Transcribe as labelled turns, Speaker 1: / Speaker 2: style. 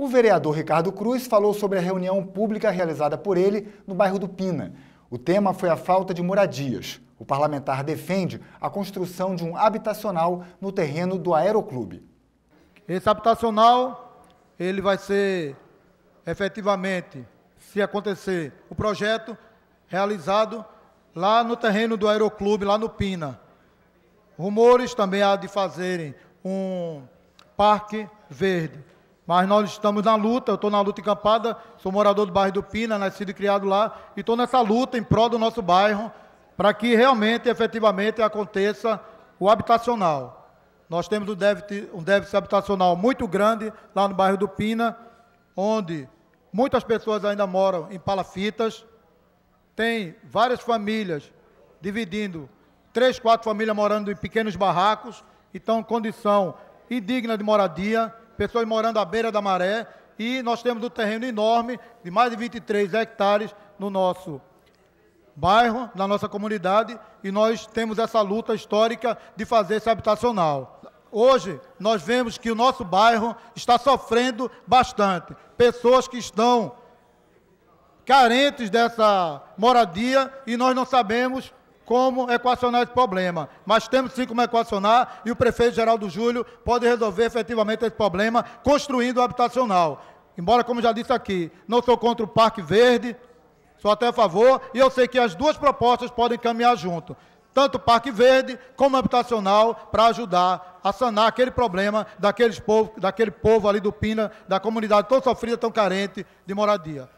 Speaker 1: O vereador Ricardo Cruz falou sobre a reunião pública realizada por ele no bairro do Pina. O tema foi a falta de moradias. O parlamentar defende a construção de um habitacional no terreno do Aeroclube. Esse habitacional, ele vai ser efetivamente,
Speaker 2: se acontecer o projeto, realizado lá no terreno do Aeroclube, lá no Pina. Rumores também há de fazerem um parque verde. Mas nós estamos na luta, eu estou na luta encampada, sou morador do bairro do Pina, nascido e criado lá, e estou nessa luta em prol do nosso bairro, para que realmente, efetivamente, aconteça o habitacional. Nós temos um déficit, um déficit habitacional muito grande lá no bairro do Pina, onde muitas pessoas ainda moram em palafitas, tem várias famílias dividindo, três, quatro famílias morando em pequenos barracos, então condição indigna de moradia, pessoas morando à beira da maré, e nós temos um terreno enorme, de mais de 23 hectares, no nosso bairro, na nossa comunidade, e nós temos essa luta histórica de fazer esse habitacional. Hoje, nós vemos que o nosso bairro está sofrendo bastante. Pessoas que estão carentes dessa moradia e nós não sabemos como equacionar esse problema. Mas temos sim como equacionar e o prefeito Geraldo Júlio pode resolver efetivamente esse problema construindo o habitacional. Embora, como já disse aqui, não sou contra o Parque Verde, sou até a favor, e eu sei que as duas propostas podem caminhar junto. Tanto o Parque Verde como o habitacional, para ajudar a sanar aquele problema daqueles povo, daquele povo ali do Pina, da comunidade tão sofrida, tão carente de moradia.